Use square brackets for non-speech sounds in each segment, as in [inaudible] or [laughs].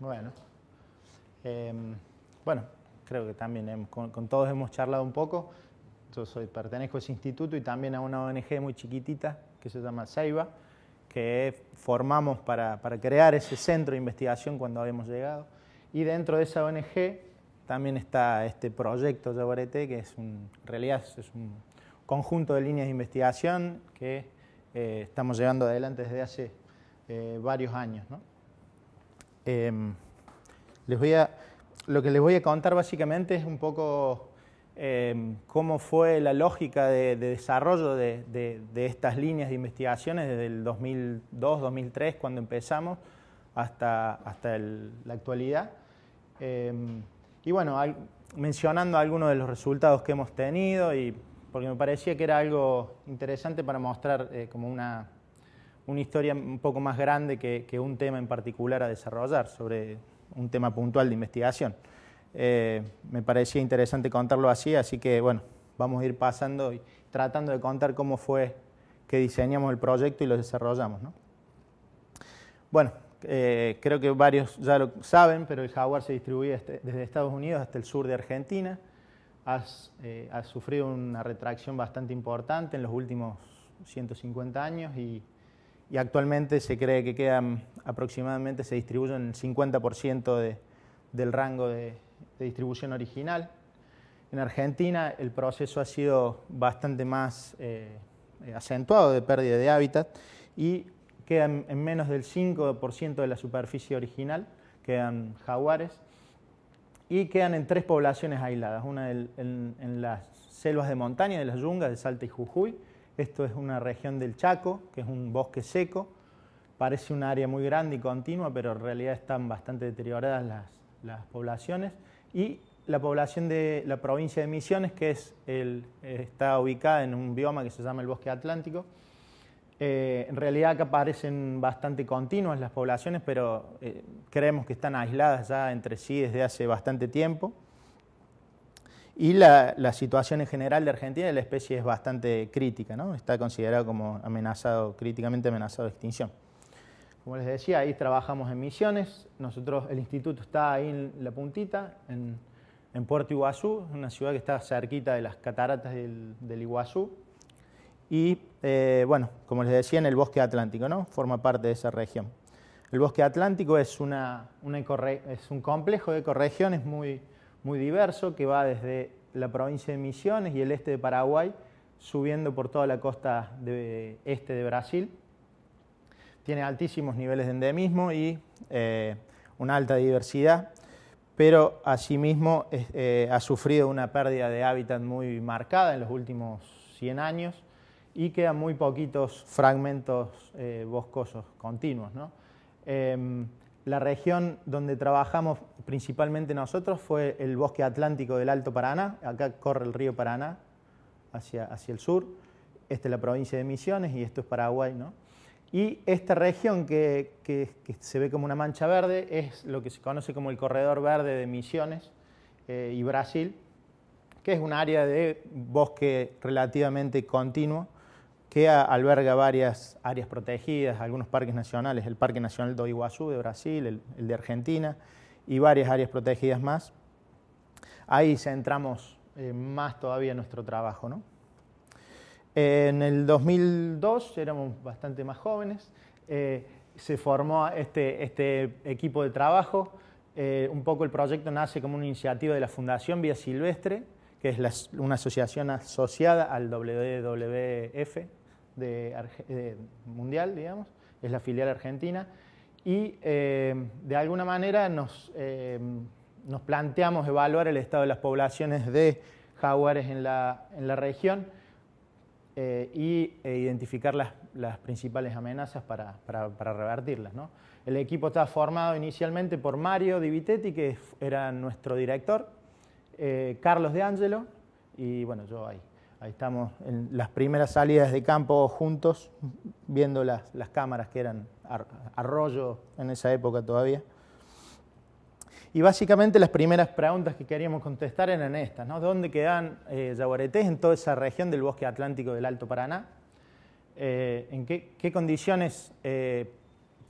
Bueno. Em, bueno, creo que también hemos, con, todos hemos charlado un poco. Yo soy, pertenezco a ese instituto y también a una ONG muy chiquitita que se llama CEIBA, que formamos para, crear ese centro de investigación cuando habíamos llegado. Y dentro de esa ONG también está este proyecto Yaguareté, que es un, en realidad es un conjunto de líneas de investigación que eh, estamos llevando adelante desde hace eh, varios años. ¿no? Em, les voy a, lo que les voy a contar básicamente es un poco em, cómo fue la lógica de, desarrollo de, estas líneas de investigaciones desde el 2002-2003, cuando empezamos, hasta, hasta la actualidad. Em, y bueno, mencionando algunos de los resultados que hemos tenido, y porque me parecía que era algo interesante para mostrar eh, como una una historia un poco más grande que, un tema en particular a desarrollar, sobre un tema puntual de investigación. Eh, me parecía interesante contarlo así, así que bueno, vamos a ir pasando y tratando de contar cómo fue que diseñamos el proyecto y lo desarrollamos. ¿no? Bueno, eh, creo que varios ya lo saben, pero el Jaguar se distribuye este, desde Estados Unidos hasta el sur de Argentina. Has, eh, ha sufrido una retracción bastante importante en los últimos 150 años y y actualmente se cree que quedan aproximadamente, se distribuyen el 50% del rango de, distribución original. En Argentina el proceso ha sido bastante más eh, acentuado de pérdida de hábitat y quedan en menos del 5% de la superficie original, quedan jaguares y quedan en tres poblaciones aisladas, una en, en las selvas de montaña de las yungas de Salta y Jujuy, esto es una región del Chaco, que es un bosque seco. Parece un área muy grande y continua, pero en realidad están bastante deterioradas las, poblaciones. Y la población de la provincia de Misiones, que eh, está ubicada en un bioma que se llama el bosque atlántico. Eh, en realidad acá parecen bastante continuas las poblaciones, pero eh, creemos que están aisladas ya entre sí desde hace bastante tiempo y la, situación en general de Argentina de la especie es bastante crítica, ¿no? está considerado como amenazado, críticamente amenazado de extinción. Como les decía, ahí trabajamos en misiones, nosotros, el instituto está ahí en la puntita, en, en Puerto Iguazú, una ciudad que está cerquita de las cataratas del, del Iguazú, y eh, bueno, como les decía, en el bosque atlántico, ¿no? forma parte de esa región. El bosque atlántico es, una, una es un complejo de ecorregiones muy muy diverso que va desde la provincia de Misiones y el este de Paraguay, subiendo por toda la costa de este de Brasil. Tiene altísimos niveles de endemismo y eh, una alta diversidad, pero asimismo eh, ha sufrido una pérdida de hábitat muy marcada en los últimos 100 años y quedan muy poquitos fragmentos eh, boscosos continuos. Em, la región donde trabajamos principalmente nosotros fue el bosque atlántico del Alto Paraná, acá corre el río Paraná hacia, el sur, esta es la provincia de Misiones y esto es Paraguay, Y esta región que, se ve como una mancha verde es lo que se conoce como el corredor verde de Misiones eh, y Brasil, que es un área de bosque relativamente continuo que alberga varias áreas protegidas, algunos parques nacionales, el Parque Nacional do Iguazú de Brasil, el de Argentina, y varias áreas protegidas más, ahí centramos eh, más todavía nuestro trabajo. ¿no? En el 2002 éramos bastante más jóvenes, eh, se formó este, este, equipo de trabajo, eh, un poco el proyecto nace como una iniciativa de la Fundación Vía Silvestre, que es una asociación asociada al WWF de, mundial, digamos, es la filial argentina, y eh, de alguna manera nos, eh, nos, planteamos evaluar el estado de las poblaciones de jaguares en la, región eh, e identificar las, principales amenazas para, revertirlas. El equipo está formado inicialmente por Mario Divitetti, que era nuestro director, Carlos De Angelo y bueno, yo ahí. Ahí estamos en las primeras salidas de campo juntos, viendo las, las cámaras que eran Arroyo en esa época todavía. Y básicamente las primeras preguntas que queríamos contestar eran estas, ¿no? ¿Dónde quedan eh, en toda esa región del bosque atlántico del Alto Paraná? Eh, ¿En qué, condiciones eh,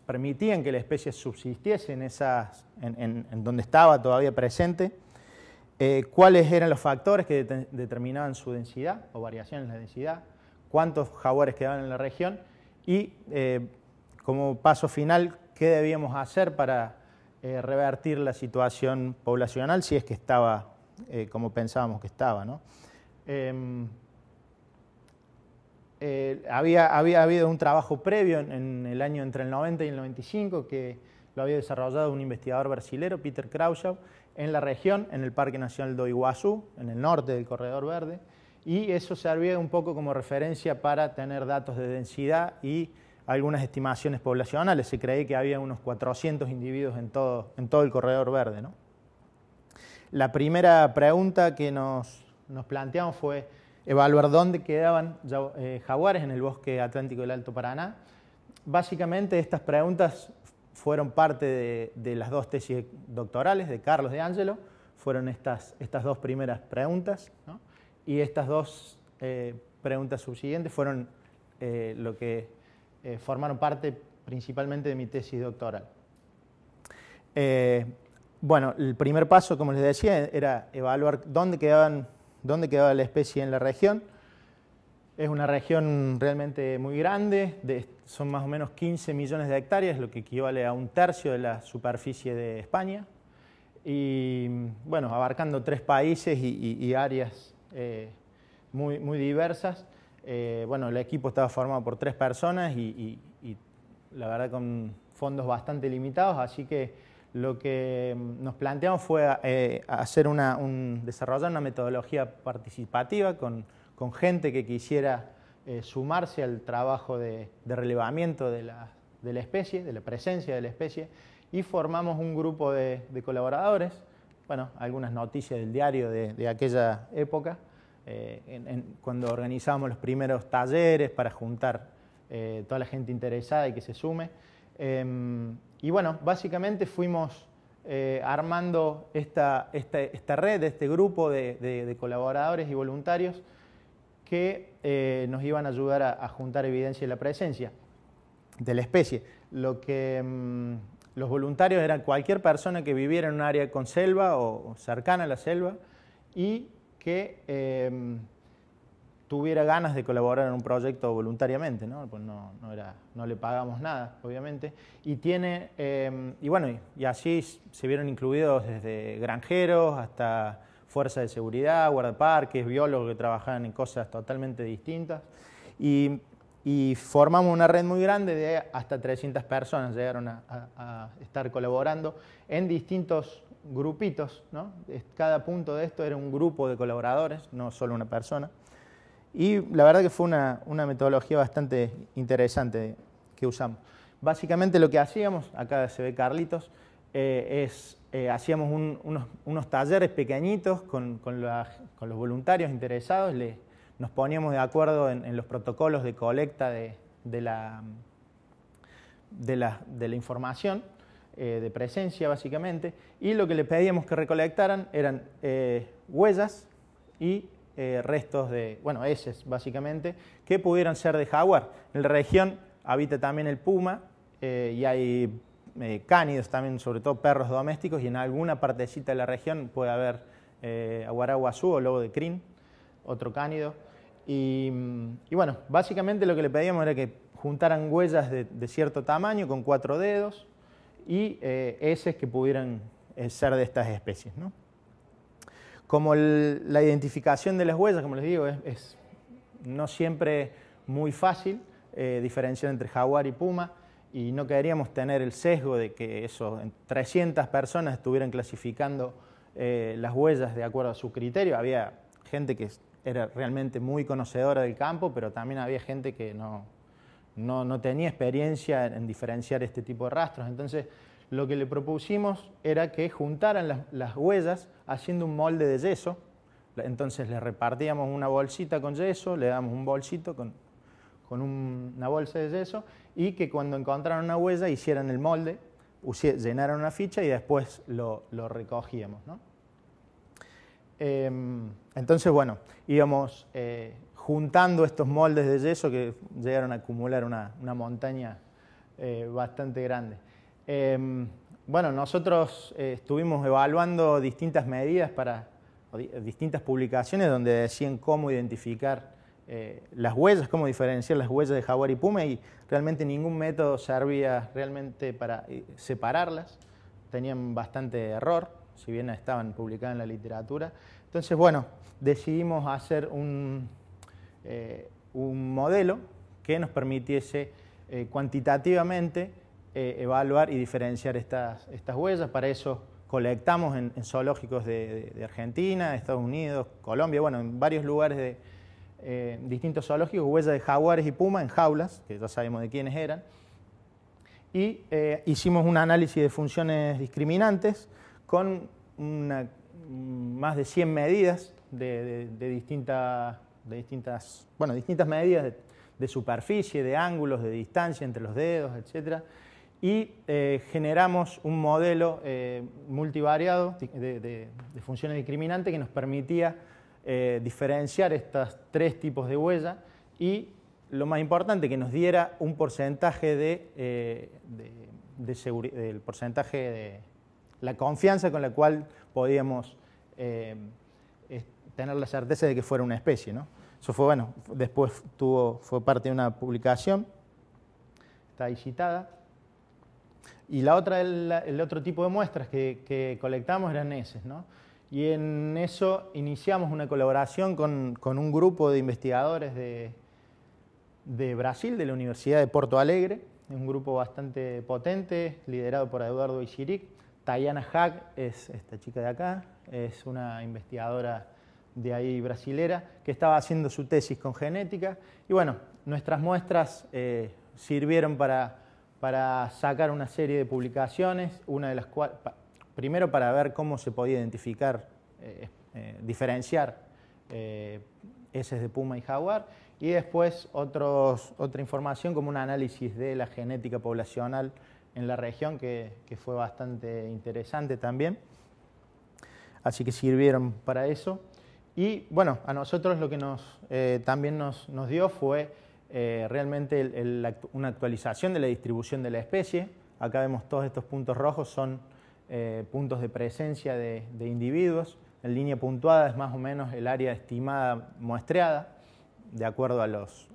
permitían que la especie subsistiese en, esas, en, donde estaba todavía presente? Eh, ¿Cuáles eran los factores que determinaban su densidad o variación en la densidad? ¿Cuántos jaguares quedaban en la región? Y como paso final, ¿qué debíamos hacer para eh, revertir la situación poblacional si es que estaba eh, como pensábamos que estaba? Em, eh, había, había, habido un trabajo previo en, el año entre el 90 y el 95 que lo había desarrollado un investigador brasilero, Peter Krauschau, en la región, en el Parque Nacional do Iguazú, en el norte del Corredor Verde, y eso servía un poco como referencia para tener datos de densidad y algunas estimaciones poblacionales. Se creía que había unos 400 individuos en todo, en todo el corredor verde. La primera pregunta que nos, planteamos fue evaluar dónde quedaban eh, jaguares en el bosque atlántico del Alto Paraná. Básicamente estas preguntas fueron parte de, las dos tesis doctorales de Carlos de Angelo, fueron estas, estas dos primeras preguntas, ¿no? y estas dos eh, preguntas subsiguientes fueron eh, lo que eh, formaron parte principalmente de mi tesis doctoral. Eh, bueno, el primer paso, como les decía, era evaluar dónde, quedaban, dónde quedaba la especie en la región. Es una región realmente muy grande, son más o menos 15 millones de hectáreas, lo que equivale a un tercio de la superficie de España. Y bueno, abarcando tres países y, áreas eh, muy, muy diversas. Eh, bueno, el equipo estaba formado por tres personas y, la verdad con fondos bastante limitados, así que lo que nos planteamos fue eh, hacer un, desarrollar una metodología participativa con, gente que quisiera eh, sumarse al trabajo de, relevamiento de la, especie, de la presencia de la especie, y formamos un grupo de, de colaboradores, bueno, algunas noticias del diario de aquella época, eh, en, cuando organizábamos los primeros talleres para juntar eh, toda la gente interesada y que se sume. Em, y bueno, básicamente fuimos eh, armando esta, esta, esta, red, este grupo de, colaboradores y voluntarios que nos iban a ayudar a, juntar evidencia de la presencia de la especie. Lo que em, los voluntarios eran cualquier persona que viviera en un área con selva o cercana a la selva y que em, tuviera ganas de colaborar en un proyecto voluntariamente, ¿no? Pues no, era, no le pagamos nada, obviamente. Y tiene, em, y bueno, y, así se vieron incluidos desde granjeros hasta fuerzas de seguridad, guardaparques, biólogos que trabajaban en cosas totalmente distintas. Y, formamos una red muy grande de hasta 300 personas, llegaron a estar colaborando en distintos grupitos, ¿no? cada punto de esto era un grupo de colaboradores, no solo una persona. Y la verdad que fue una, metodología bastante interesante que usamos. Básicamente lo que hacíamos, acá se ve Carlitos, eh, es eh, hacíamos unos, talleres pequeñitos con, los voluntarios interesados, nos poníamos de acuerdo en, los protocolos de colecta de, la, de, la, de la información eh, de presencia básicamente, y lo que le pedíamos que recolectaran eran eh, huellas y eh, restos de, bueno, heces básicamente, que pudieran ser de jaguar. En la región habita también el puma y hay cánidos también, sobre todo perros domésticos, y en alguna partecita de la región puede haber aguaraguazú o lobo de crin, otro cánido. Y, bueno, básicamente lo que le pedíamos era que juntaran huellas de cierto tamaño, con cuatro dedos, y eh, heces que pudieran eh, ser de estas especies. ¿no? Como la identificación de las huellas, como les digo, es, no siempre muy fácil eh, diferenciar entre jaguar y puma y no queríamos tener el sesgo de que esos 300 personas estuvieran clasificando las huellas de acuerdo a su criterio. Había gente que era realmente muy conocedora del campo, pero también había gente que no, no, tenía experiencia en, diferenciar este tipo de rastros. Entonces, lo que le propusimos era que juntaran las, huellas haciendo un molde de yeso. Entonces, le repartíamos una bolsita con yeso, le damos un bolsito con, una bolsa de yeso y que cuando encontraran una huella hicieran el molde, llenaran una ficha y después lo, recogíamos. Em, entonces, bueno, íbamos... Eh, juntando estos moldes de yeso que llegaron a acumular una, montaña eh, bastante grande. Em, bueno, nosotros eh, estuvimos evaluando distintas medidas para distintas publicaciones donde decían cómo identificar eh, las huellas, cómo diferenciar las huellas de jaguar y pume y realmente ningún método servía realmente para separarlas. Tenían bastante error, si bien estaban publicadas en la literatura. Entonces, bueno, decidimos hacer un, eh, un modelo que nos permitiese eh, cuantitativamente eh, evaluar y diferenciar estas, estas, huellas. Para eso colectamos en, zoológicos de, Argentina, Estados Unidos, Colombia, bueno, en varios lugares de distintos zoológicos, huellas de jaguares y puma en jaulas, que ya sabemos de quiénes eran. Y hicimos un análisis de funciones discriminantes con más de 100 medidas de, de distintas de distintas, bueno, distintas medidas de, superficie, de ángulos, de distancia entre los dedos, etc. Y eh, generamos un modelo eh, multivariado de, funciones discriminantes que nos permitía eh, diferenciar estos tres tipos de huella y lo más importante, que nos diera un porcentaje de, de el porcentaje de la confianza con la cual podíamos tener la certeza de que fuera una especie. ¿no? Eso fue, bueno, después tuvo, fue parte de una publicación, está ahí citada. Y la otra, el, otro tipo de muestras que, que, colectamos eran esas, ¿no? Y en eso iniciamos una colaboración con, con un grupo de investigadores de, de Brasil, de la Universidad de Porto Alegre, un grupo bastante potente, liderado por Eduardo Isiric. Tayana Hack es esta chica de acá, es una investigadora de ahí brasilera, que estaba haciendo su tesis con genética. Y bueno, nuestras muestras eh, sirvieron para, sacar una serie de publicaciones, una de las cuales, primero para ver cómo se podía identificar, eh, eh, diferenciar heces de puma y jaguar, y después otra información como un análisis de la genética poblacional en la región, que fue bastante interesante también así que sirvieron para eso. Y bueno, a nosotros lo que eh, también nos, dio fue eh, realmente una actualización de la distribución de la especie. Acá vemos todos estos puntos rojos, son eh, puntos de presencia de, individuos. En línea puntuada es más o menos el área estimada muestreada, de acuerdo a, los,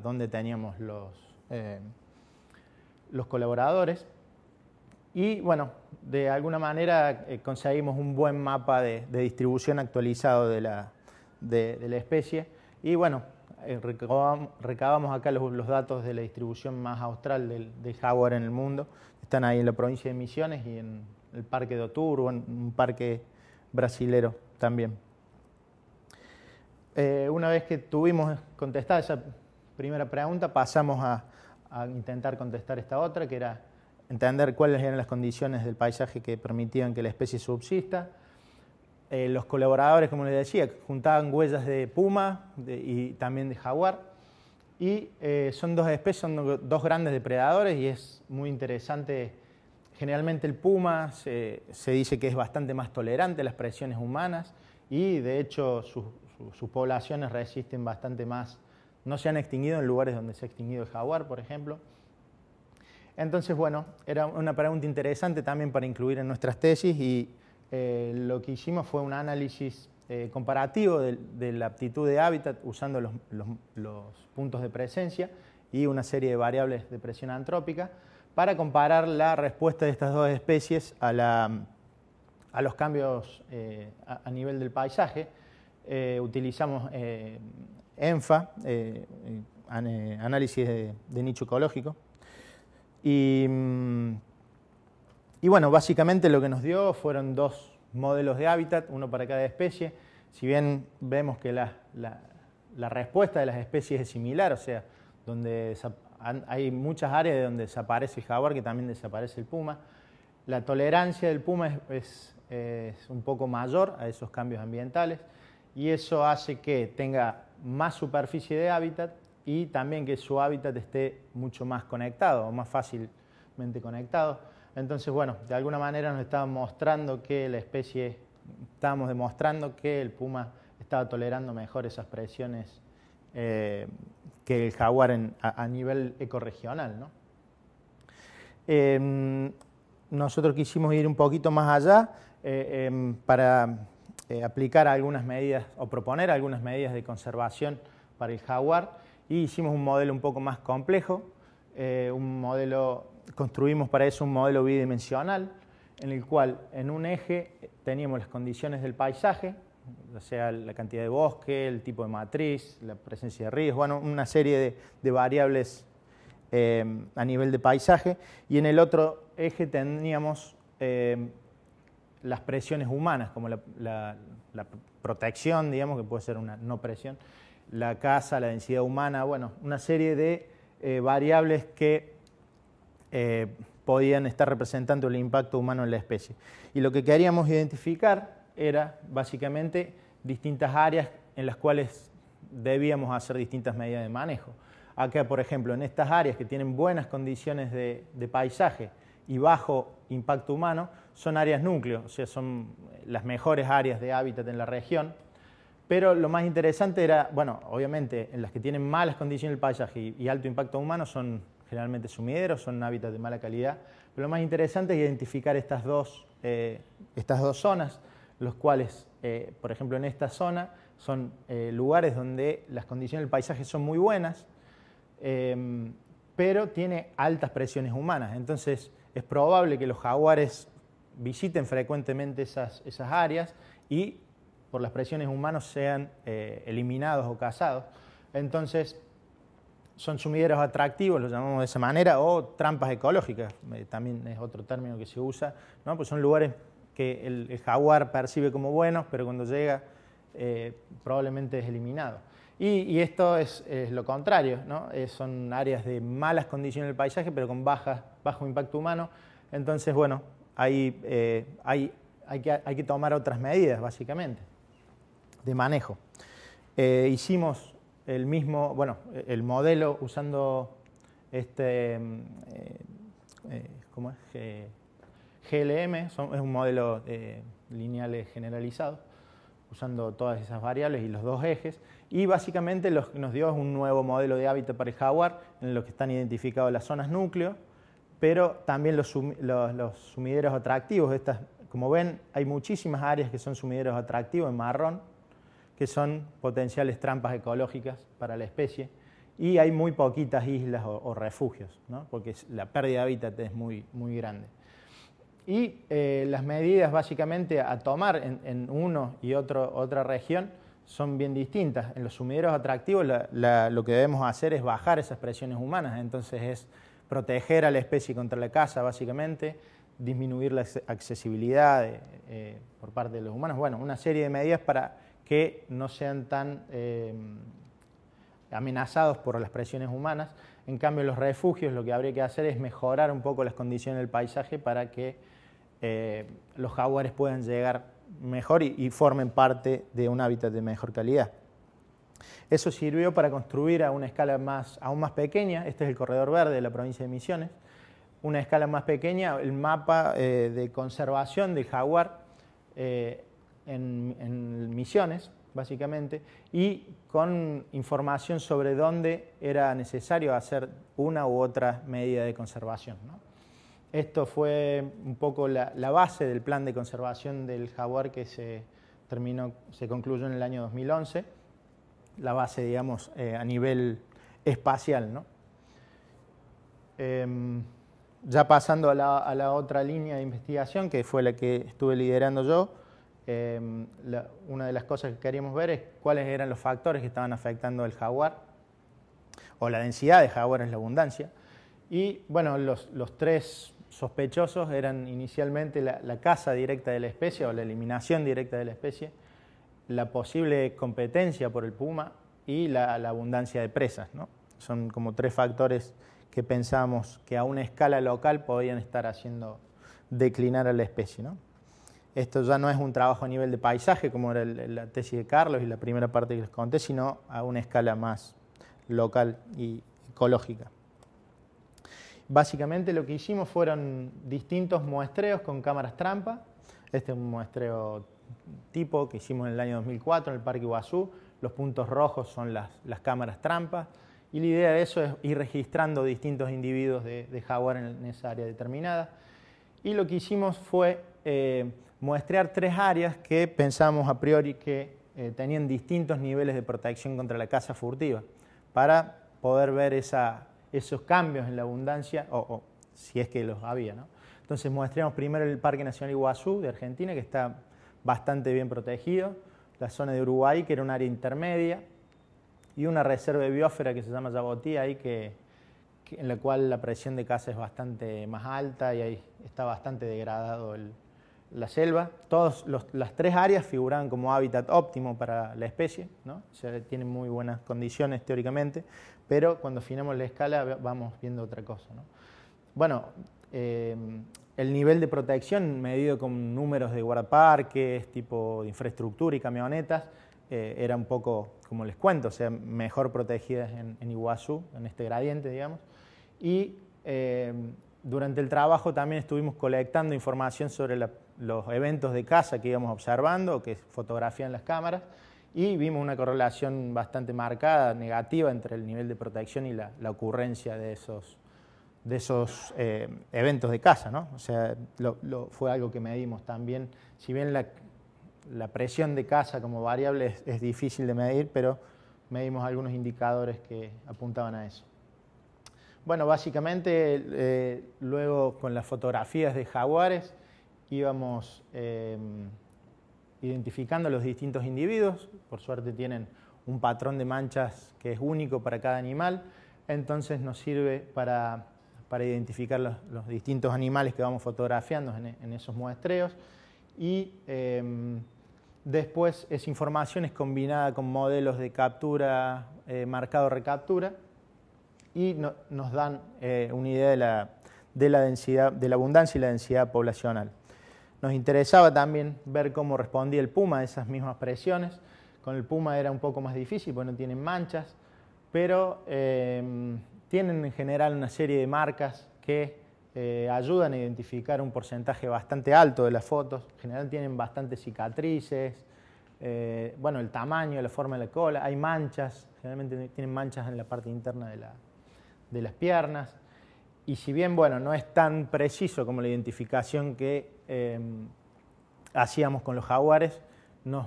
donde teníamos los colaboradores. Y bueno, de alguna manera eh, conseguimos un buen mapa de, distribución actualizado de la, de, la, especie. Y bueno, eh, recabamos, acá los, datos de la distribución más austral del, jaguar en el mundo. Están ahí en la provincia de Misiones y en el Parque de Oturbo, en un parque brasilero también. Eh, una vez que tuvimos contestada esa primera pregunta, pasamos a intentar contestar esta otra, que era entender cuáles eran las condiciones del paisaje que permitían que la especie subsista. Eh, los colaboradores, como les decía, juntaban huellas de puma y también de jaguar. Y eh, son dos especies, son dos grandes depredadores y es muy interesante. Generalmente el puma se, dice que es bastante más tolerante a las presiones humanas y de hecho sus poblaciones resisten bastante más. No se han extinguido en lugares donde se ha extinguido el jaguar, por ejemplo. Entonces, bueno, era una pregunta interesante también para incluir en nuestras tesis y eh, lo que hicimos fue un análisis eh, comparativo de, la aptitud de hábitat usando los, puntos de presencia y una serie de variables de presión antrópica para comparar la respuesta de estas dos especies a, los cambios eh, a, nivel del paisaje. utilizamos ENFA, análisis de nicho ecológico, y, bueno, básicamente lo que nos dio fueron dos modelos de hábitat, uno para cada especie. Si bien vemos que la, respuesta de las especies es similar, o sea, donde hay muchas áreas donde desaparece el jaguar que también desaparece el puma. La tolerancia del puma es, un poco mayor a esos cambios ambientales y eso hace que tenga más superficie de hábitat y también que su hábitat esté mucho más conectado, o más fácilmente conectado. Entonces, bueno, de alguna manera nos estaba mostrando que la especie, estábamos demostrando que el puma estaba tolerando mejor esas presiones eh, que el jaguar a, nivel ecorregional. Em, nosotros quisimos ir un poquito más allá eh, em, para eh, aplicar algunas medidas o proponer algunas medidas de conservación para el jaguar y hicimos un modelo un poco más complejo, eh, un modelo, construimos para eso un modelo bidimensional en el cual en un eje teníamos las condiciones del paisaje, o sea, la cantidad de bosque, el tipo de matriz, la presencia de ríos, bueno, una serie de, variables eh, a nivel de paisaje, y en el otro eje teníamos eh, las presiones humanas, como la, la, protección, digamos, que puede ser una no presión, la casa, la densidad humana, bueno, una serie de eh, variables que eh, podían estar representando el impacto humano en la especie. Y lo que queríamos identificar era básicamente distintas áreas en las cuales debíamos hacer distintas medidas de manejo. Acá, por ejemplo, en estas áreas que tienen buenas condiciones de, de paisaje y bajo impacto humano, son áreas núcleo, o sea, son las mejores áreas de hábitat en la región pero lo más interesante era, bueno, obviamente, en las que tienen malas condiciones del paisaje y, alto impacto humano son generalmente sumideros, son hábitats de mala calidad, pero lo más interesante es identificar estas dos, eh, estas dos zonas, los cuales, eh, por ejemplo, en esta zona son eh, lugares donde las condiciones del paisaje son muy buenas, em, pero tiene altas presiones humanas. Entonces, es probable que los jaguares visiten frecuentemente esas, esas áreas y por las presiones humanas sean eh, eliminados o cazados. Entonces, son sumideros atractivos, lo llamamos de esa manera, o trampas ecológicas, eh, también es otro término que se usa, ¿no? pues son lugares que el, jaguar percibe como buenos, pero cuando llega eh, probablemente es eliminado. Y, esto es, lo contrario, ¿no? son áreas de malas condiciones del paisaje, pero con bajo impacto humano, entonces bueno, hay, hay, hay, que, hay que tomar otras medidas, básicamente de manejo. Eh, hicimos el mismo, bueno, el modelo usando este, mm, eh, eh, ¿cómo es? GLM, es un modelo lineal generalizado, usando todas esas variables y los dos ejes, y básicamente que nos dio un nuevo modelo de hábitat para el jaguar, en lo que están identificadas las zonas núcleo, pero también los, los sumideros atractivos, estas, como ven, hay muchísimas áreas que son sumideros atractivos en marrón, que son potenciales trampas ecológicas para la especie. Y hay muy poquitas islas o, refugios, ¿no? porque la pérdida de hábitat es muy, muy grande. Y eh, las medidas básicamente a tomar en, uno y otro, otra región son bien distintas. En los sumideros atractivos lo que debemos hacer es bajar esas presiones humanas, entonces es proteger a la especie contra la caza básicamente, disminuir la accesibilidad eh, por parte de los humanos, bueno, una serie de medidas para que no sean tan eh, amenazados por las presiones humanas. En cambio, los refugios lo que habría que hacer es mejorar un poco las condiciones del paisaje para que eh, los jaguares puedan llegar mejor y, formen parte de un hábitat de mejor calidad. Eso sirvió para construir a una escala más, aún más pequeña, este es el corredor verde de la provincia de Misiones, una escala más pequeña, el mapa eh, de conservación del jaguar en, Misiones, básicamente, y con información sobre dónde era necesario hacer una u otra medida de conservación. ¿no? Esto fue un poco la, base del plan de conservación del jaguar que se, terminó, se concluyó en el año 2011, la base, digamos, eh, a nivel espacial. ¿no? Em, ya pasando a la otra línea de investigación, que fue la que estuve liderando yo, Em, una de las cosas que queríamos ver es cuáles eran los factores que estaban afectando el jaguar, o la densidad de jaguar en la abundancia. Y bueno, los, los tres sospechosos eran inicialmente la, caza directa de la especie o la eliminación directa de la especie, la posible competencia por el puma y la, la abundancia de presas. ¿no? Son como tres factores que pensamos que a una escala local podían estar haciendo declinar a la especie. ¿no? esto ya no es un trabajo a nivel de paisaje, como era la tesis de Carlos y la primera parte que les conté, sino a una escala más local y ecológica. Básicamente lo que hicimos fueron distintos muestreos con cámaras trampa. Este es un muestreo tipo que hicimos en el año 2004 en el Parque Iguazú. Los puntos rojos son las, cámaras trampa. Y la idea de eso es ir registrando distintos individuos de, jaguar en, esa área determinada. Y lo que hicimos fue eh, muestrear tres áreas que pensamos a priori que eh, tenían distintos niveles de protección contra la caza furtiva, para poder ver esos cambios en la abundancia, o, si es que los había. ¿no? Entonces muestreamos primero el Parque Nacional Iguazú de Argentina, que está bastante bien protegido, la zona de Uruguay, que era un área intermedia, y una reserva de biósfera que se llama Yabotí, ahí en la cual la presión de caza es bastante más alta y ahí está bastante degradado el, la selva. Todas las tres áreas figuran como hábitat óptimo para la especie, ¿no? o sea, tienen muy buenas condiciones teóricamente, pero cuando afinamos la escala vamos viendo otra cosa. ¿no? Bueno, eh, el nivel de protección medido con números de guardaparques, tipo de infraestructura y camionetas, eh, era un poco, como les cuento, o sea, mejor protegidas en, Iguazú, en este gradiente, digamos. Y eh, durante el trabajo también estuvimos colectando información sobre la los eventos de caza que íbamos observando, que fotografían las cámaras, y vimos una correlación bastante marcada, negativa, entre el nivel de protección y la, ocurrencia de esos, de esos eh, eventos de caza. ¿no? O sea, fue algo que medimos también. Si bien la, la presión de caza como variable es, difícil de medir, pero medimos algunos indicadores que apuntaban a eso. Bueno, básicamente, eh, luego con las fotografías de jaguares, íbamos em, identificando los distintos individuos, por suerte tienen un patrón de manchas que es único para cada animal, entonces nos sirve para, identificar los, distintos animales que vamos fotografiando en, esos muestreos y em, después esa información es combinada con modelos de captura, eh, marcado recaptura y nos dan eh, una idea de de la densidad, de la abundancia y la densidad poblacional. Nos interesaba también ver cómo respondía el puma a esas mismas presiones. Con el puma era un poco más difícil porque no tienen manchas, pero em, tienen en general una serie de marcas que eh, ayudan a identificar un porcentaje bastante alto de las fotos. En general tienen bastantes cicatrices, eh, bueno, el tamaño, la forma de la cola, hay manchas, generalmente tienen manchas en la parte interna de, de las piernas. Y si bien, bueno, no es tan preciso como la identificación que Em, hacíamos con los jaguares, nos,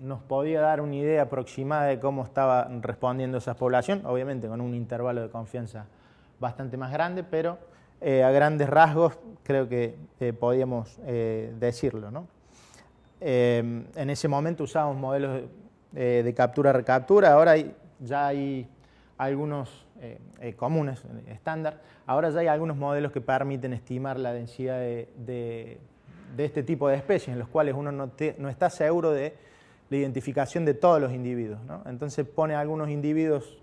nos, podía dar una idea aproximada de cómo estaba respondiendo esa población, obviamente con un intervalo de confianza bastante más grande, pero eh, a grandes rasgos creo que eh, podíamos eh, decirlo. Em, en ese momento usábamos modelos de captura-recaptura, ahora ya hay algunos eh, eh, comunes, eh, estándar. Ahora ya hay algunos modelos que permiten estimar la densidad de, este tipo de especies, en los cuales uno no, está seguro de la identificación de todos los individuos. Entonces pone algunos individuos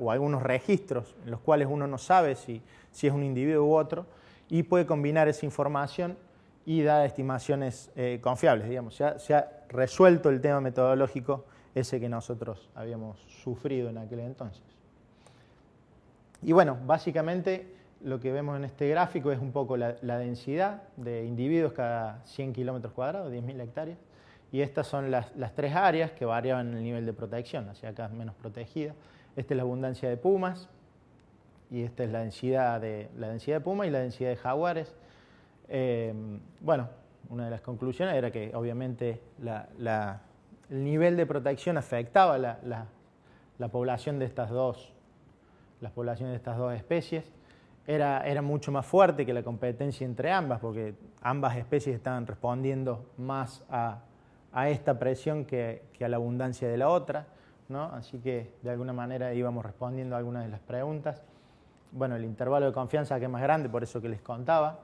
o algunos registros en los cuales uno no sabe si, es un individuo u otro y puede combinar esa información y da estimaciones confiables, digamos. se ha, resuelto el tema metodológico ese que nosotros habíamos sufrido en aquel entonces. Y bueno, básicamente lo que vemos en este gráfico es un poco la, densidad de individuos cada 100 kilómetros cuadrados, 10.000 hectáreas. Y estas son las, tres áreas que variaban el nivel de protección, hacia acá menos protegida. Esta es la abundancia de pumas y esta es la densidad de, la densidad de pumas y la densidad de jaguares. Em, bueno, una de las conclusiones era que obviamente el nivel de protección afectaba la población de estas dos las poblaciones de estas dos especies. Era, era mucho más fuerte que la competencia entre ambas, porque ambas especies estaban respondiendo más a, esta presión que, a la abundancia de la otra. Así que de alguna manera íbamos respondiendo a algunas de las preguntas. Bueno, el intervalo de confianza que es más grande, por eso que les contaba.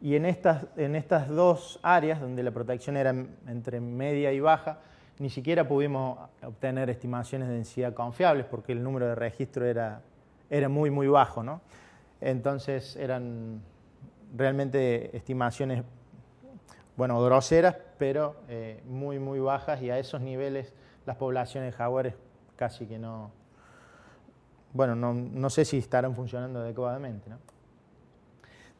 Y en estas, en estas dos áreas, donde la protección era entre media y baja, ni siquiera pudimos obtener estimaciones de densidad confiables porque el número de registro era era muy, muy bajo. ¿no? Entonces eran realmente estimaciones, bueno, groseras, pero eh, muy, muy bajas y a esos niveles las poblaciones de jaguares casi que no, bueno, no, sé si estarán funcionando adecuadamente. ¿no?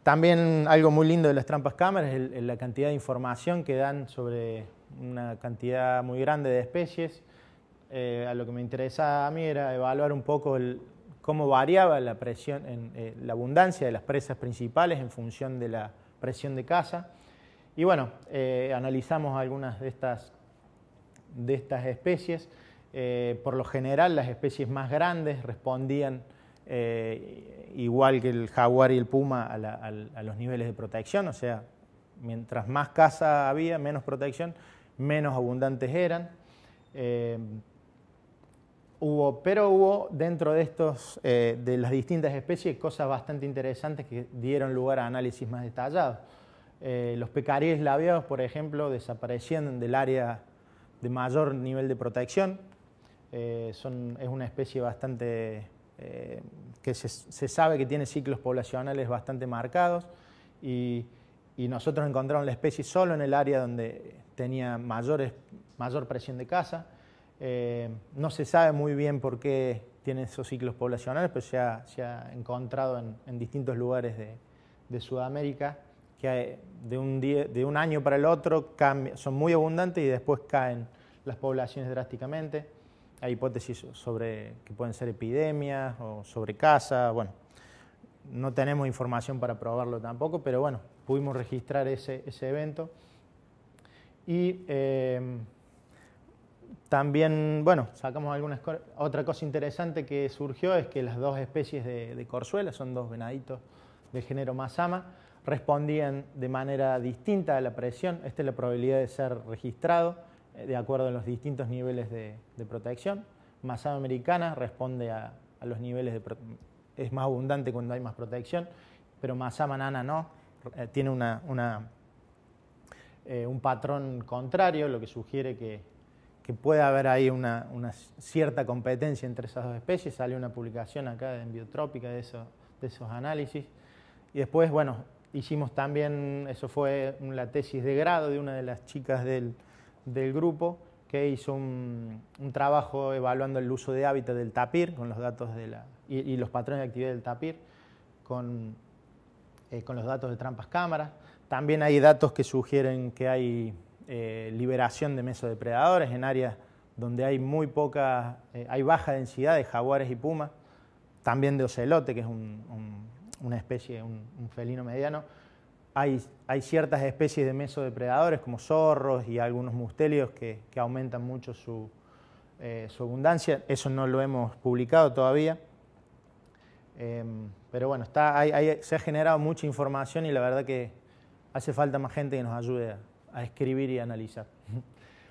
También algo muy lindo de las trampas cámaras es la cantidad de información que dan sobre una cantidad muy grande de especies. Eh, a lo que me interesaba a mí era evaluar un poco el, cómo variaba la, presión eh, la abundancia de las presas principales en función de la presión de caza. Y bueno, eh, analizamos algunas de estas, de estas especies. Eh, por lo general, las especies más grandes respondían igual que el jaguar y el puma a los niveles de protección, o sea, mientras más caza había, menos protección, menos abundantes eran hubo, pero hubo dentro de, estos, eh, de las distintas especies cosas bastante interesantes que dieron lugar a análisis más detallados. Eh, los pecaríes labiados, por ejemplo, desaparecían del área de mayor nivel de protección. Eh, es una especie bastante que se, sabe que tiene ciclos poblacionales bastante marcados y, y, nosotros encontramos la especie solo en el área donde tenía mayores, mayor presión de caza. Eh, no se sabe muy bien por qué tienen esos ciclos poblacionales, pero se ha, se ha encontrado en, distintos lugares de, Sudamérica que de, un año para el otro son muy abundantes y después caen las poblaciones drásticamente. Hay hipótesis sobre que pueden ser epidemias o sobre caza. bueno, no tenemos información para probarlo tampoco, pero bueno, pudimos registrar ese, evento. Y eh, también, bueno, sacamos algunas otra cosa interesante que surgió es que las dos especies de, corzuela, son dos venaditos del género Masama, respondían de manera distinta a la presión. Esta es la probabilidad de ser registrado eh, de acuerdo a los distintos niveles de, protección. Masama americana responde a, los niveles de es más abundante cuando hay más protección, pero Masama nana no, eh, tiene eh, un patrón contrario, lo que sugiere que que puede haber ahí una, cierta competencia entre esas dos especies. Sale una publicación acá en Biotrópica de, eso, de esos análisis. Y después, bueno, hicimos también, eso fue la tesis de grado de una de las chicas del, grupo, que hizo un, trabajo evaluando el uso de hábitat del tapir con los datos de la, y, los patrones de actividad del tapir con, eh, con los datos de trampas cámaras. También hay datos que sugieren que hay eh, liberación de depredadores en áreas donde hay muy poca, eh, hay baja densidad de jaguares y pumas, también de ocelote, que es una especie, un, felino mediano. Hay, hay, ciertas especies de depredadores, como zorros y algunos mustelios que, aumentan mucho eh, su, abundancia. Eso no lo hemos publicado todavía. Em, pero bueno, está, se ha generado mucha información y la verdad que hace falta más gente que nos ayude a, a escribir y analizar. [laughs]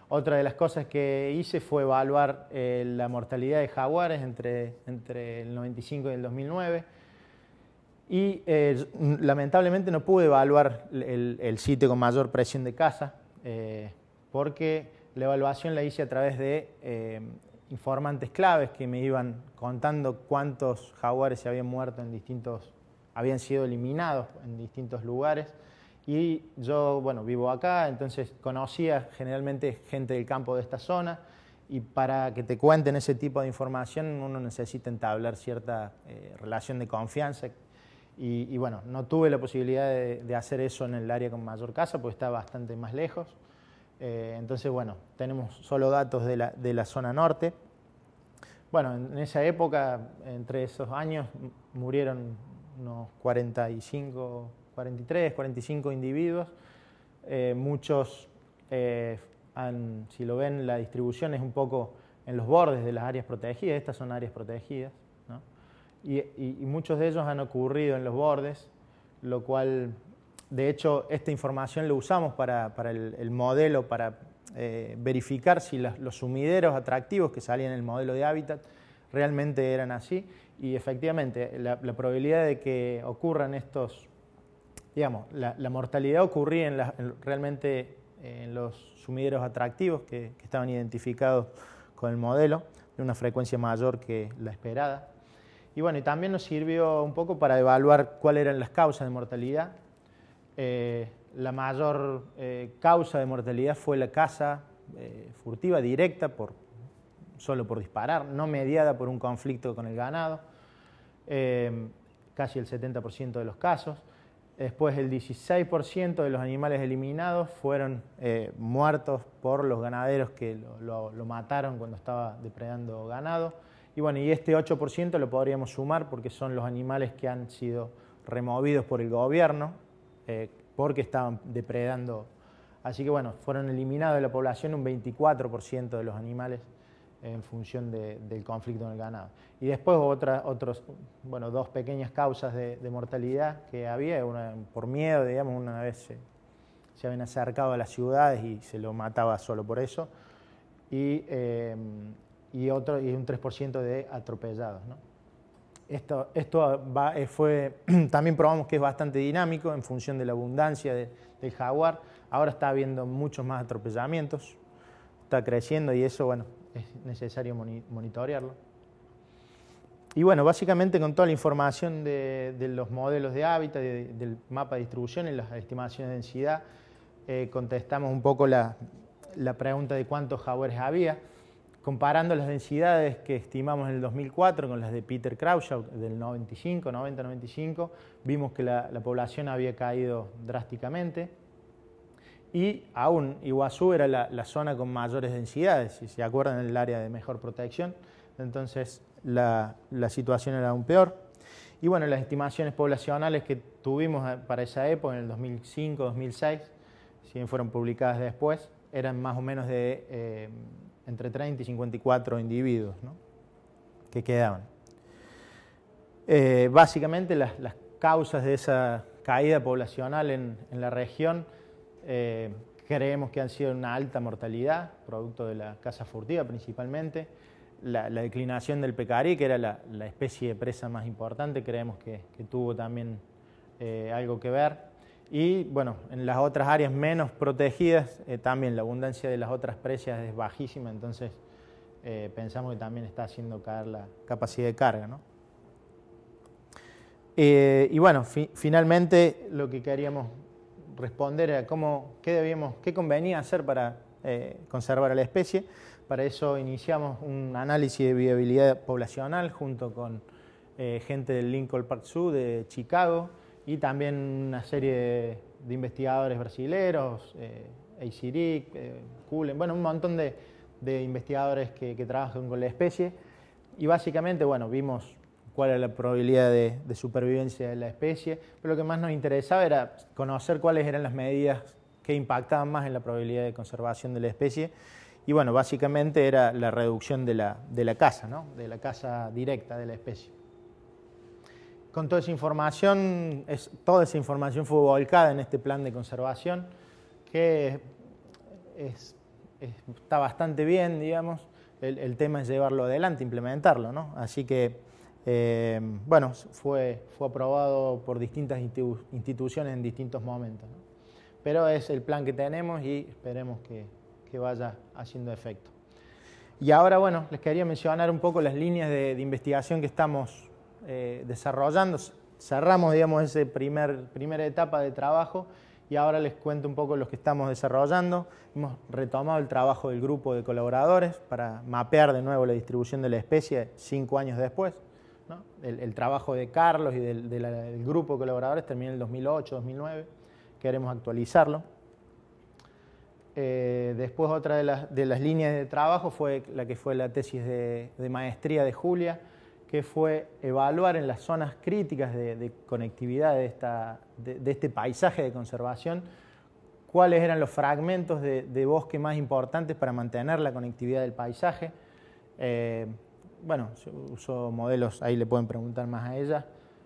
Otra de las cosas que hice fue evaluar eh, la mortalidad de jaguares entre, entre el 95 y el 2009. Y eh, lamentablemente no pude evaluar el, sitio con mayor presión de caza, eh, porque la evaluación la hice a través de informantes claves que me iban contando cuántos jaguares se habían muerto en distintos, habían sido eliminados en distintos lugares. Y yo, bueno, vivo acá, entonces conocía generalmente gente del campo de esta zona y para que te cuenten ese tipo de información uno necesita entablar cierta eh, relación de confianza. Y, bueno, no tuve la posibilidad de, hacer eso en el área con mayor casa porque está bastante más lejos. Eh, entonces, bueno, tenemos solo datos de la, de la zona norte. Bueno, en esa época, entre esos años, murieron unos 45 43, 45 individuos. Eh, muchos, eh, han, si lo ven, la distribución es un poco en los bordes de las áreas protegidas. Estas son áreas protegidas. Y, muchos de ellos han ocurrido en los bordes, lo cual, de hecho, esta información la usamos para, el, modelo, para eh, verificar si los sumideros atractivos que salían en el modelo de hábitat realmente eran así. Y efectivamente, la probabilidad de que ocurran estos digamos, la, mortalidad ocurría realmente en los sumideros atractivos que, estaban identificados con el modelo, de una frecuencia mayor que la esperada. Y bueno, también nos sirvió un poco para evaluar cuáles eran las causas de mortalidad. Eh, la mayor eh, causa de mortalidad fue la caza eh, furtiva directa, por, solo por disparar, no mediada por un conflicto con el ganado, casi el 70% de los casos. Después el 16% de los animales eliminados fueron eh, muertos por los ganaderos que lo, mataron cuando estaba depredando ganado. Y bueno, y este 8% lo podríamos sumar porque son los animales que han sido removidos por el gobierno eh, porque estaban depredando. Así que bueno, fueron eliminados de la población un 24% de los animales en función del conflicto en el ganado. Y después otras, otros, bueno, dos pequeñas causas de, mortalidad que había, una por miedo, digamos, una vez se, habían acercado a las ciudades y se lo mataba solo por eso, y, eh, otro, y un 3% de atropellados. Esto, esto eh, fue, [clears throat] también probamos que es bastante dinámico en función de la abundancia del jaguar. Ahora está habiendo muchos más atropellamientos, está creciendo y eso, bueno, es necesario monitorearlo. Y bueno, básicamente con toda la información de, los modelos de hábitat, del mapa de distribución y las estimaciones de densidad, eh, contestamos un poco la, pregunta de cuántos jaguares había, comparando las densidades que estimamos en el 2004 con las de Peter Crouchow del 95, 90-95, vimos que la población había caído drásticamente y aún Iguazú era la, zona con mayores densidades, si se acuerdan, el área de mejor protección, entonces la, la situación era aún peor. Y bueno, las estimaciones poblacionales que tuvimos eh, para esa época, en el 2005, 2006, si bien fueron publicadas después, eran más o menos de eh, entre 30 y 54 individuos ¿no? que quedaban. Eh, básicamente las, las, causas de esa caída poblacional en, en la región eh, creemos que han sido una alta mortalidad, producto de la caza furtiva principalmente. La, declinación del pecarí, que era la, especie de presa más importante, creemos que, tuvo también eh, algo que ver. Y bueno, en las otras áreas menos protegidas, eh, también la abundancia de las otras presas es bajísima, entonces pensamos que también está haciendo caer la capacidad de carga. y bueno, finalmente lo que queríamos responder a cómo, qué, debíamos, qué convenía hacer para eh, conservar a la especie. Para eso iniciamos un análisis de viabilidad poblacional junto con eh, gente del Lincoln Park Zoo de Chicago y también una serie de, investigadores brasileños, eh, coolen eh, bueno, un montón de, investigadores que, que trabajan con la especie. Y básicamente, bueno, vimos cuál era la probabilidad de, supervivencia de la especie, pero lo que más nos interesaba era conocer cuáles eran las medidas que impactaban más en la probabilidad de conservación de la especie. Y bueno, básicamente era la reducción de la, de la caza, ¿no? de la caza directa de la especie. Con toda esa información, es, toda esa información fue volcada en este plan de conservación, que está bastante bien, digamos. El, tema es llevarlo adelante, implementarlo, ¿no? Así que eh, bueno, fue, fue aprobado por distintas instituciones en distintos momentos. Pero es el plan que tenemos y esperemos que, que, vaya haciendo efecto. Y ahora, bueno, les quería mencionar un poco las líneas de, investigación que estamos eh, desarrollando. Cerramos, digamos, esa primer, primera etapa de trabajo y ahora les cuento un poco los que estamos desarrollando. Hemos retomado el trabajo del grupo de colaboradores para mapear de nuevo la distribución de la especie cinco años después el, trabajo de Carlos y del, grupo de colaboradores terminó en el 2008, 2009, queremos actualizarlo. Eh, después otra de las, líneas de trabajo fue la que fue la tesis de, maestría de Julia, que fue evaluar en las zonas críticas de, conectividad de, este paisaje de conservación cuáles eran los fragmentos de, bosque más importantes para mantener la conectividad del paisaje. Eh, bueno, usó modelos, ahí le pueden preguntar más a ella.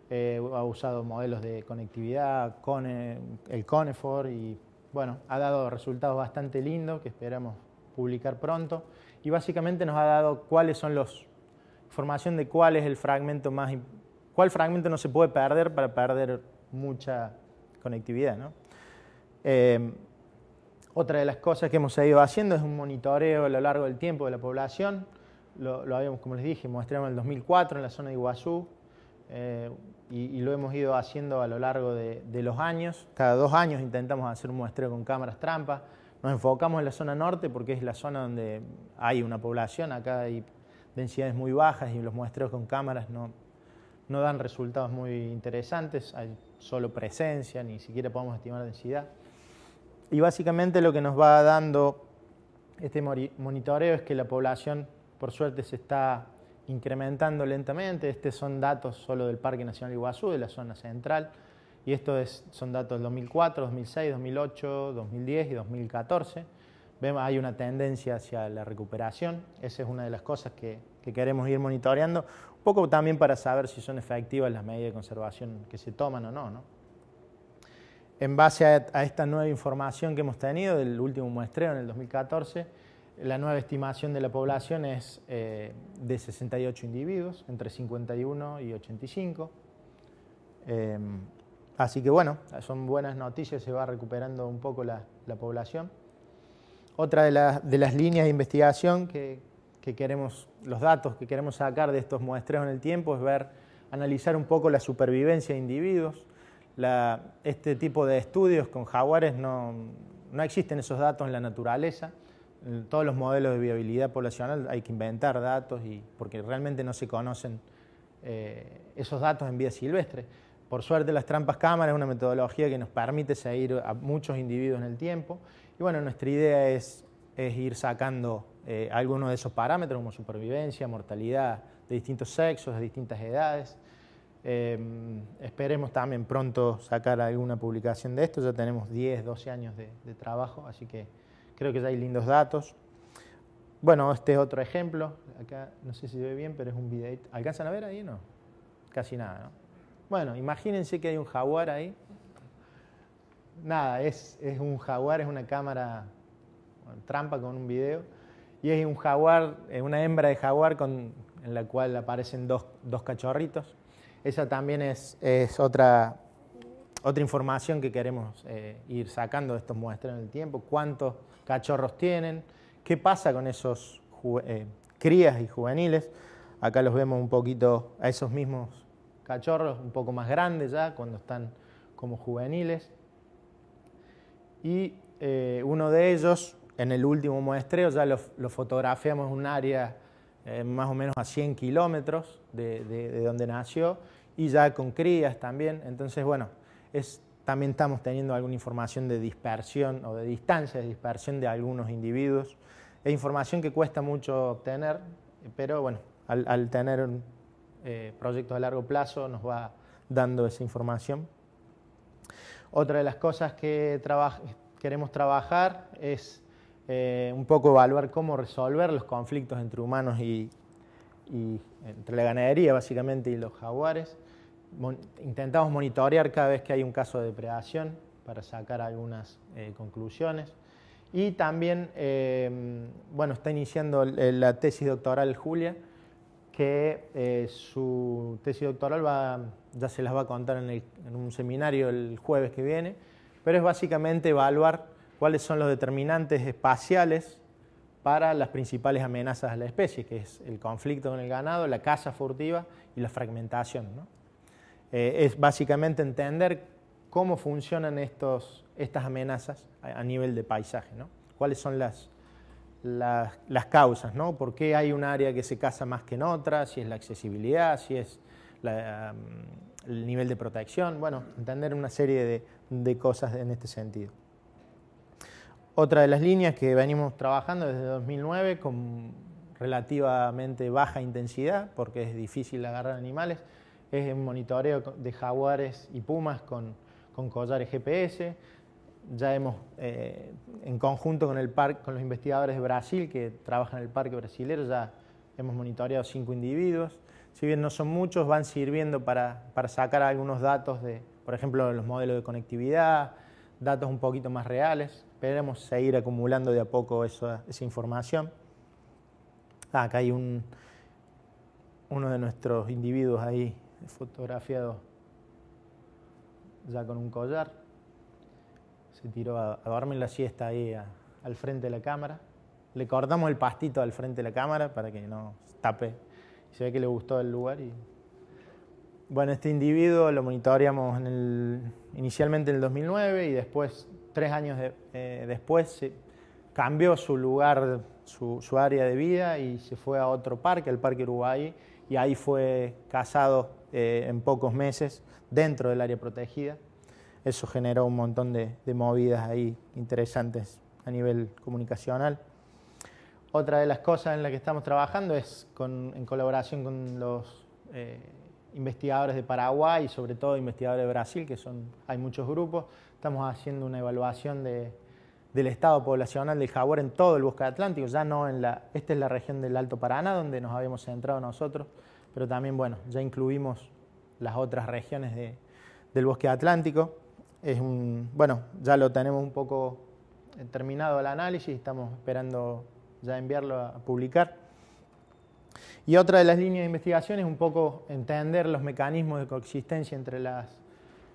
Eh, ha usado modelos de conectividad, con el Conefor y bueno, ha dado resultados bastante lindos que esperamos publicar pronto. Y básicamente nos ha dado cuáles son los, información de cuál es el fragmento más, cuál fragmento no se puede perder para perder mucha conectividad. ¿no? Eh, otra de las cosas que hemos ido haciendo es un monitoreo a lo largo del tiempo de la población lo, habíamos, como les dije, mostramos en el 2004 en la zona de Iguazú eh, y, lo hemos ido haciendo a lo largo de, los años. Cada dos años intentamos hacer un muestreo con cámaras trampa. Nos enfocamos en la zona norte porque es la zona donde hay una población, acá hay densidades muy bajas y los muestreos con cámaras no, no dan resultados muy interesantes, hay solo presencia, ni siquiera podemos estimar densidad. Y básicamente lo que nos va dando este monitoreo es que la población por suerte se está incrementando lentamente. Estos son datos solo del Parque Nacional Iguazú, de la zona central, y estos son datos de 2004, 2006, 2008, 2010 y 2014. hay una tendencia hacia la recuperación, esa es una de las cosas que, queremos ir monitoreando, un poco también para saber si son efectivas las medidas de conservación que se toman o no. En base a esta nueva información que hemos tenido del último muestreo en el 2014, la nueva estimación de la población es eh, de 68 individuos, entre 51 y 85. Em, así que bueno, son buenas noticias, se va recuperando un poco la, población. Otra de, las líneas de investigación que, queremos, los datos que queremos sacar de estos muestreos en el tiempo es ver, analizar un poco la supervivencia de individuos. este tipo de estudios con jaguares no, no existen esos datos en la naturaleza en todos los modelos de viabilidad poblacional hay que inventar datos y, porque realmente no se conocen eh, esos datos en vida silvestre. Por suerte las trampas cámaras es una metodología que nos permite seguir a muchos individuos en el tiempo y bueno, nuestra idea es, ir sacando eh, algunos de esos parámetros como supervivencia, mortalidad de distintos sexos, de distintas edades. Em, esperemos también pronto sacar alguna publicación de esto, ya tenemos 10, 12 años de trabajo, así que creo que ya hay lindos datos. Bueno, este es otro ejemplo, acá no sé si se ve bien, pero es un video. ¿Alcanzan a ver ahí o no? Casi nada, ¿no? Bueno, imagínense que hay un jaguar ahí. Nada, es, es un jaguar, es una cámara trampa con un video. Y es un jaguar, una hembra de jaguar con, en la cual aparecen dos, dos cachorritos. Esa también es, es otra otra información que queremos eh, ir sacando de estos muestreos en el tiempo, cuántos cachorros tienen, qué pasa con esos eh, crías y juveniles. Acá los vemos un poquito a esos mismos cachorros, un poco más grandes ya, cuando están como juveniles. Y eh, uno de ellos, en el último muestreo, ya lo, fotografiamos en un área más o menos a 100 kilómetros de donde nació, y ya con crías también. Entonces, bueno, también estamos teniendo alguna información de dispersión o de distancia de dispersión de algunos individuos. Es información que cuesta mucho obtener, pero bueno, al, tener un eh, proyectos a largo plazo nos va dando esa información. Otra de las cosas que queremos trabajar es eh, un poco evaluar cómo resolver los conflictos entre humanos y, y entre la ganadería básicamente y los jaguares intentamos monitorear cada vez que hay un caso de depredación para sacar algunas eh, conclusiones. Y también, em, bueno, está iniciando la tesis doctoral Julia, que eh, su tesis doctoral va, ya se las va a contar en, en, un seminario el jueves que viene, pero es básicamente evaluar cuáles son los determinantes espaciales para las principales amenazas a la especie, que es el conflicto con el ganado, la caza furtiva y la fragmentación. ¿no? Eh, es básicamente entender cómo funcionan estas amenazas a, nivel de paisaje, ¿no? cuáles son las, causas, ¿no? por qué hay un área que se casa más que en otra, si es la accesibilidad, si es mm, el nivel de protección, bueno, entender una serie de, de cosas en este sentido otra de las líneas que venimos trabajando desde 2009 con relativamente baja intensidad, porque es difícil agarrar animales, es un monitoreo de jaguares y pumas con, collares GPS. Ya hemos, eh, en conjunto con, el con los investigadores de Brasil que trabajan en el parque brasilero, ya hemos monitoreado cinco individuos. Si bien no son muchos, van sirviendo para, sacar algunos datos de, por ejemplo, los modelos de conectividad, datos un poquito más reales. Esperemos seguir acumulando de a poco esa información. Ah, acá hay un, uno de nuestros individuos ahí fotografiado ya con un collar. Se tiró a, a dormir la siesta ahí al frente de la cámara. Le cortamos el pastito al frente de la cámara para que no tape. Se ve que le gustó el lugar y bueno, este individuo lo monitoreamos en el, inicialmente en el 2009 y después, tres años eh, después, cambió su lugar, su, área de vida y se fue a otro parque, al Parque Uruguay, y ahí fue casado eh, en pocos meses dentro del área protegida. Eso generó un montón de, movidas ahí interesantes a nivel comunicacional. Otra de las cosas en las que estamos trabajando es en colaboración con los eh, investigadores de Paraguay y sobre todo investigadores de Brasil, que son, hay muchos grupos. Estamos haciendo una evaluación de, del estado poblacional del jaguar en todo el bosque atlántico, ya no en la, esta es la región del Alto Paraná, donde nos habíamos centrado nosotros, pero también, bueno, ya incluimos las otras regiones del bosque atlántico. Es un, bueno, ya lo tenemos un poco eh, terminado el análisis, estamos esperando ya enviarlo a publicar. Y otra de las líneas de investigación es un poco entender los mecanismos de coexistencia entre las,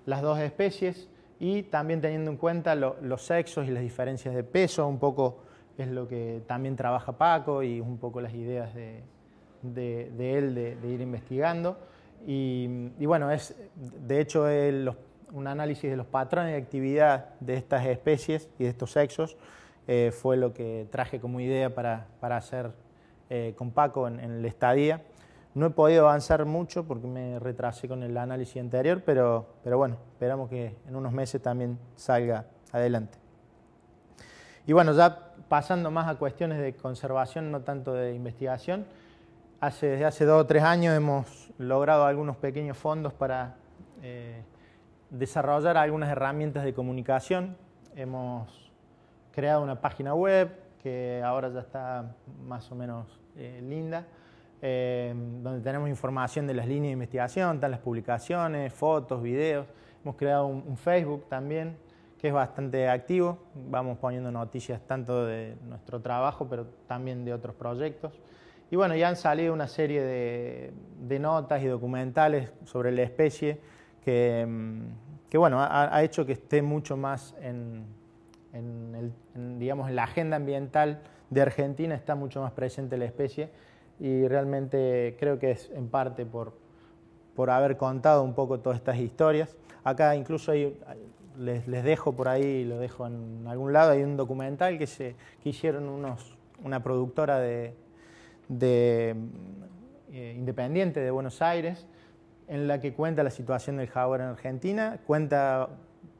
las dos especies y también teniendo en cuenta los sexos y las diferencias de peso, un poco es lo que también trabaja Paco y un poco las ideas de, de, él, de, ir investigando. Y, bueno, es de hecho un análisis de los patrones de actividad de estas especies y de estos sexos eh, fue lo que traje como idea para, hacer eh, con Paco en, la el estadía. No he podido avanzar mucho porque me retrasé con el análisis anterior, pero, pero bueno, esperamos que en unos meses también salga adelante. Y bueno, ya pasando más a cuestiones de conservación, no tanto de investigación, Hace, desde hace dos o tres años hemos logrado algunos pequeños fondos para eh, desarrollar algunas herramientas de comunicación. Hemos creado una página web que ahora ya está más o menos eh, linda, eh, donde tenemos información de las líneas de investigación, están las publicaciones, fotos, videos. Hemos creado un Facebook también, que es bastante activo. Vamos poniendo noticias tanto de nuestro trabajo, pero también de otros proyectos. Y bueno, ya han salido una serie de, notas y documentales sobre la especie que, mm, bueno, ha, hecho que esté mucho más en, digamos, la agenda ambiental de Argentina, está mucho más presente la especie y realmente creo que es en parte por, por haber contado un poco todas estas historias. Acá incluso les, les, dejo por ahí, lo dejo en algún lado, hay un documental que, se, hicieron unos, una productora de, de, eh, independiente de Buenos Aires, en la que cuenta la situación del jaguar en Argentina, cuenta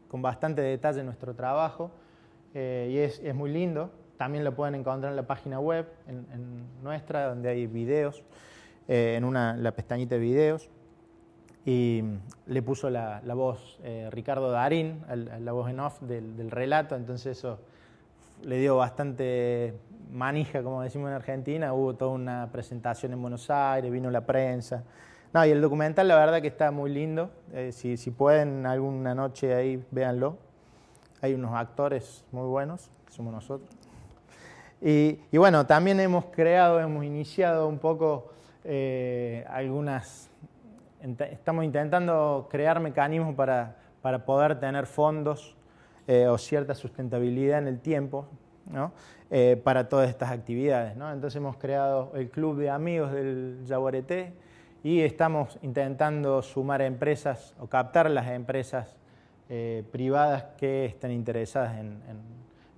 con bastante detalle nuestro trabajo eh, y es, muy lindo. También lo pueden encontrar en la página web en, nuestra, donde hay videos, eh, en la pestañita de videos. Y le puso la, la voz Ricardo Darín, la voz en off del, del relato, entonces eso le dio bastante manija, como decimos en Argentina, hubo toda una presentación en Buenos Aires, vino la prensa. No, y el documental la verdad que está muy lindo, eh, si, si, pueden alguna noche ahí véanlo, hay unos actores muy buenos, que somos nosotros. Y, bueno, también hemos creado, hemos iniciado un poco eh, algunas, estamos intentando crear mecanismos para, para poder tener fondos eh, o cierta sustentabilidad en el tiempo ¿no? Eh, para todas estas actividades. Entonces hemos creado el Club de Amigos del Yaguareté y estamos intentando sumar empresas o captar las empresas eh, privadas que estén interesadas en,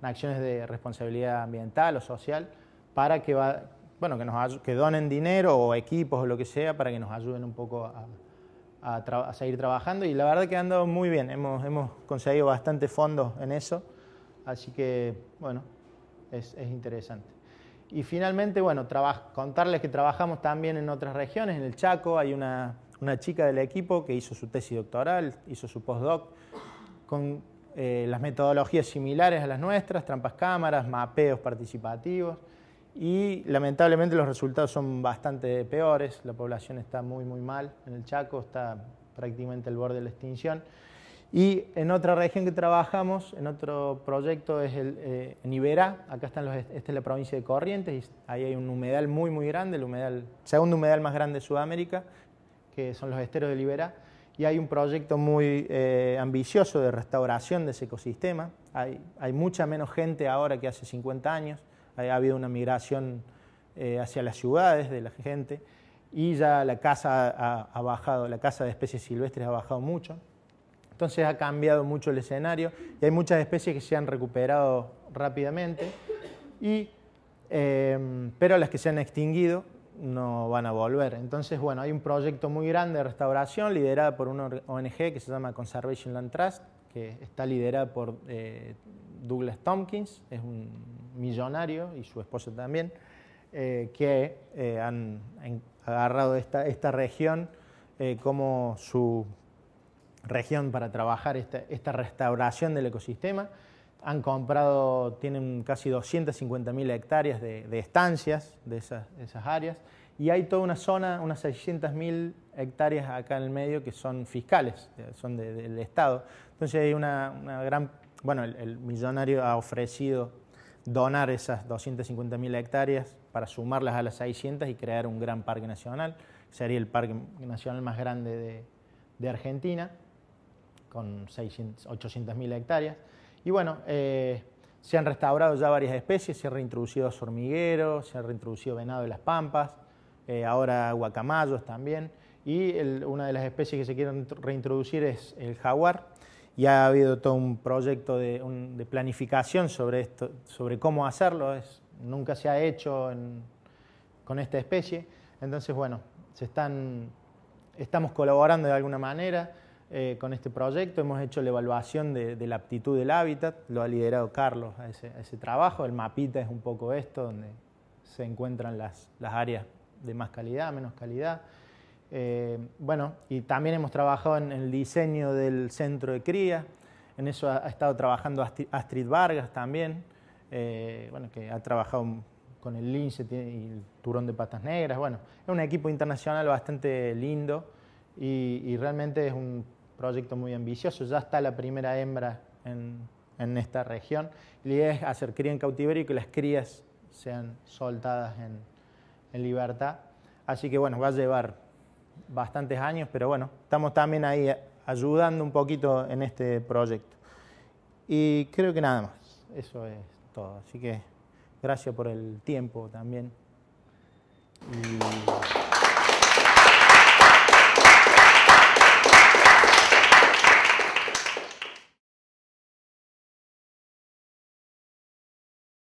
acciones de responsabilidad ambiental o social para que, va, bueno, que, nos, que donen dinero o equipos o lo que sea para que nos ayuden un poco a, a, seguir trabajando y la verdad que ha andado muy bien, hemos, hemos conseguido bastante fondos en eso, así que bueno, es, es interesante. Y finalmente, bueno, contarles que trabajamos también en otras regiones, en el Chaco hay una, una chica del equipo que hizo su tesis doctoral, hizo su postdoc, con eh, las metodologías similares a las nuestras, trampas cámaras, mapeos participativos y lamentablemente los resultados son bastante peores, la población está muy muy mal en el Chaco, está prácticamente al borde de la extinción. Y en otra región que trabajamos, en otro proyecto es el, eh, en Iberá, acá está la provincia de Corrientes, ahí hay un humedal muy muy grande, el humedal, segundo humedal más grande de Sudamérica, que son los esteros de Iberá, y hay un proyecto muy eh, ambicioso de restauración de ese ecosistema, hay mucha menos gente ahora que hace 50 años, ha habido una migración eh, hacia las ciudades de la gente y ya la casa ha, bajado, la casa de especies silvestres ha bajado mucho. Entonces ha cambiado mucho el escenario y hay muchas especies que se han recuperado rápidamente, y, em, pero las que se han extinguido no van a volver. Entonces, bueno, hay un proyecto muy grande de restauración liderado por una ONG que se llama Conservation Land Trust, que está liderada por eh, Douglas Tompkins, es un millonario, y su esposa también, eh, que eh, han, agarrado esta, esta región eh, como su región para trabajar esta, esta, restauración del ecosistema. Han comprado, tienen casi 250.000 hectáreas de, de, estancias de esas, esas áreas y hay toda una zona, unas 600.000 hectáreas acá en el medio que son fiscales, son del Estado. Entonces hay una, una gran, bueno, el, el millonario ha ofrecido donar esas 250.000 hectáreas para sumarlas a las 600 y crear un gran parque nacional, sería el parque nacional más grande de, Argentina, con 800.000 hectáreas. Y bueno, eh, se han restaurado ya varias especies, se han reintroducido hormigueros, se han reintroducido venado de las pampas, eh, ahora guacamayos también, y una de las especies que se quieren reintroducir es el jaguar y ha habido todo un proyecto de, planificación sobre esto, sobre cómo hacerlo, es, nunca se ha hecho con esta especie, entonces bueno, estamos colaborando de alguna manera eh, con este proyecto, hemos hecho la evaluación de, la aptitud del hábitat, lo ha liderado Carlos a ese, trabajo, el mapita es un poco esto, donde se encuentran las, las áreas de más calidad, menos calidad, eh, bueno, y también hemos trabajado en el diseño del centro de cría, en eso ha, estado trabajando Astrid Vargas también, eh, bueno, que ha trabajado con el lince y el turón de patas negras, bueno, es un equipo internacional bastante lindo y, realmente es un proyecto muy ambicioso, ya está la primera hembra en, esta región, la idea es hacer cría en cautiverio y que las crías sean soltadas en, en libertad, así que bueno, va a llevar bastantes años, pero bueno, estamos también ahí eh, ayudando un poquito en este proyecto. Y creo que nada más, eso es todo. Así que gracias por el tiempo también.